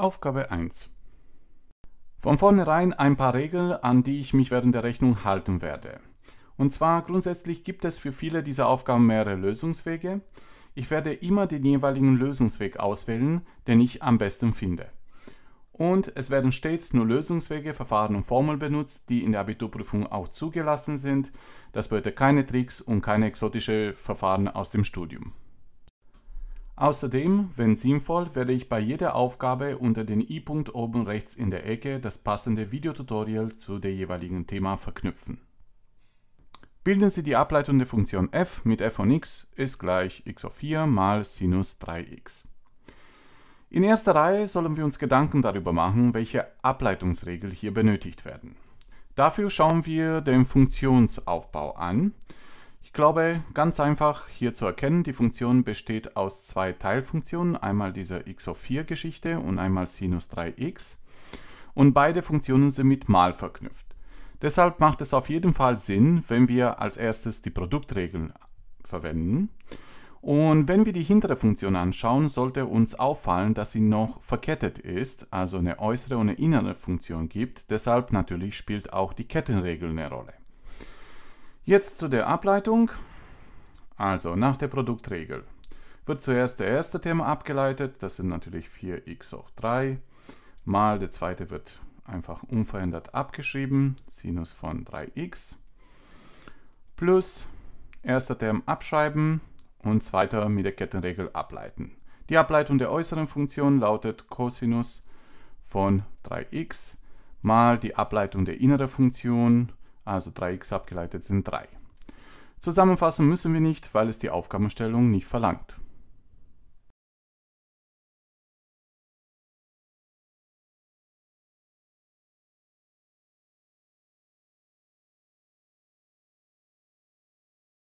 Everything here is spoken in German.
Aufgabe 1. Von vornherein ein paar Regeln, an die ich mich während der Rechnung halten werde. Und zwar grundsätzlich gibt es für viele dieser Aufgaben mehrere Lösungswege. Ich werde immer den jeweiligen Lösungsweg auswählen, den ich am besten finde. Und es werden stets nur Lösungswege, Verfahren und Formeln benutzt, die in der Abiturprüfung auch zugelassen sind. Das bedeutet keine Tricks und keine exotischen Verfahren aus dem Studium. Außerdem, wenn sinnvoll, werde ich bei jeder Aufgabe unter den i-Punkt oben rechts in der Ecke das passende Videotutorial zu dem jeweiligen Thema verknüpfen. Bilden Sie die Ableitung der Funktion f mit f von x ist gleich x auf 4 mal Sinus 3x. In erster Reihe sollen wir uns Gedanken darüber machen, welche Ableitungsregeln hier benötigt werden. Dafür schauen wir den Funktionsaufbau an. Ich glaube, ganz einfach hier zu erkennen, die Funktion besteht aus zwei Teilfunktionen, einmal dieser x auf 4 Geschichte und einmal Sinus 3x. Und beide Funktionen sind mit mal verknüpft. Deshalb macht es auf jeden Fall Sinn, wenn wir als erstes die Produktregeln verwenden. Und wenn wir die hintere Funktion anschauen, sollte uns auffallen, dass sie noch verkettet ist, also eine äußere und eine innere Funktion gibt. Deshalb natürlich spielt auch die Kettenregel eine Rolle. Jetzt zu der Ableitung. Also nach der Produktregel wird zuerst der erste Term abgeleitet, das sind natürlich 4x hoch 3, mal der zweite wird einfach unverändert abgeschrieben, Sinus von 3x, plus erster Term abschreiben und zweiter mit der Kettenregel ableiten. Die Ableitung der äußeren Funktion lautet Cosinus von 3x mal die Ableitung der inneren Funktion also 3x abgeleitet sind 3. Zusammenfassen müssen wir nicht, weil es die Aufgabenstellung nicht verlangt.